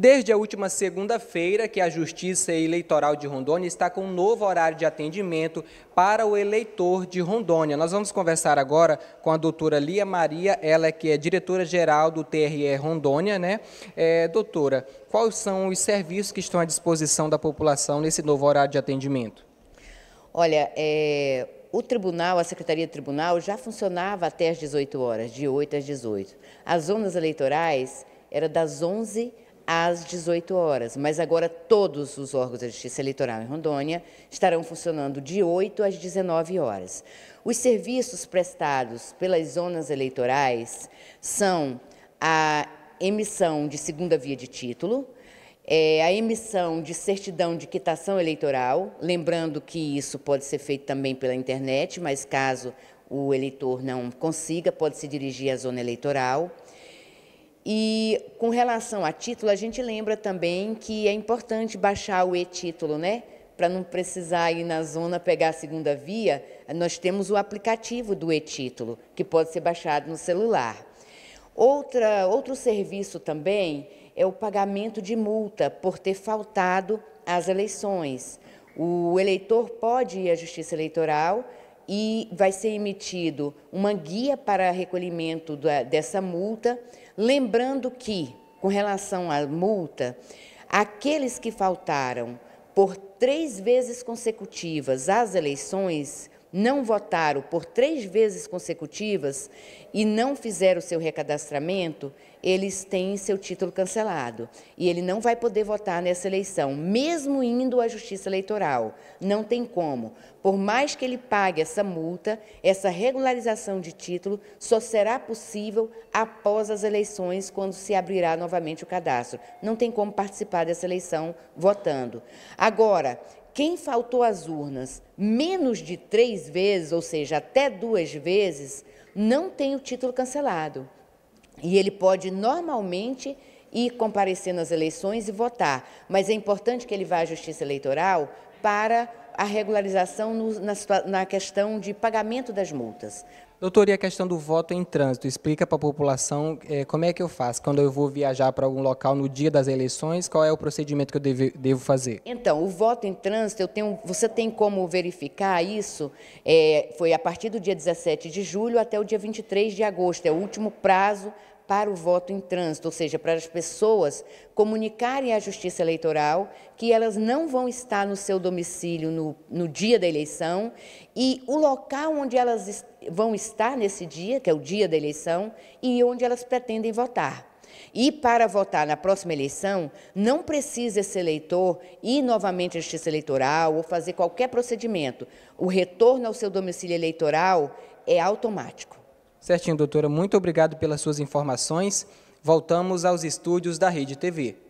Desde a última segunda-feira, que a Justiça Eleitoral de Rondônia está com um novo horário de atendimento para o eleitor de Rondônia. Nós vamos conversar agora com a doutora Lia Maria, ela que é diretora-geral do TRE Rondônia, né? É, doutora, quais são os serviços que estão à disposição da população nesse novo horário de atendimento? Olha, é, o tribunal, a Secretaria do Tribunal, já funcionava até às 18 horas, de 8 às 18. As zonas eleitorais era das 11 às 18 horas, mas agora todos os órgãos da Justiça Eleitoral em Rondônia estarão funcionando de 8 às 19 horas. Os serviços prestados pelas zonas eleitorais são a emissão de segunda via de título, é, a emissão de certidão de quitação eleitoral, lembrando que isso pode ser feito também pela internet, mas caso o eleitor não consiga, pode se dirigir à zona eleitoral e com relação a título, a gente lembra também que é importante baixar o e-título, né? Para não precisar ir na zona pegar a segunda via, nós temos o aplicativo do e-título, que pode ser baixado no celular. Outra, outro serviço também é o pagamento de multa por ter faltado às eleições. O eleitor pode ir à Justiça Eleitoral e vai ser emitido uma guia para recolhimento da, dessa multa, lembrando que, com relação à multa, aqueles que faltaram por três vezes consecutivas às eleições não votaram por três vezes consecutivas e não fizeram o seu recadastramento, eles têm seu título cancelado. E ele não vai poder votar nessa eleição, mesmo indo à Justiça Eleitoral. Não tem como. Por mais que ele pague essa multa, essa regularização de título só será possível após as eleições, quando se abrirá novamente o cadastro. Não tem como participar dessa eleição votando. Agora, quem faltou às urnas menos de três vezes, ou seja, até duas vezes, não tem o título cancelado e ele pode normalmente ir comparecer nas eleições e votar, mas é importante que ele vá à Justiça Eleitoral para a regularização no, na, na, questão de pagamento das multas, Doutor, e a questão do voto em trânsito? Explica para a população é, como é que eu faço. Quando eu vou viajar para algum local no dia das eleições, qual é o procedimento que eu deve, devo fazer? Então, o voto em trânsito, tenho, você tem como verificar isso? É, foi a partir do dia 17 de julho até o dia 23 de agosto. É o último prazo para o voto em trânsito, ou seja, para as pessoas comunicarem à Justiça Eleitoral que elas não vão estar no seu domicílio no, no dia da eleição e o local onde elas vão estar nesse dia, que é o dia da eleição, e onde elas pretendem votar. E para votar na próxima eleição, não precisa esse eleitor ir novamente à Justiça Eleitoral ou fazer qualquer procedimento. O retorno ao seu domicílio eleitoral é automático. Certinho, doutora. Muito obrigado pelas suas informações. Voltamos aos estúdios da Rede TV.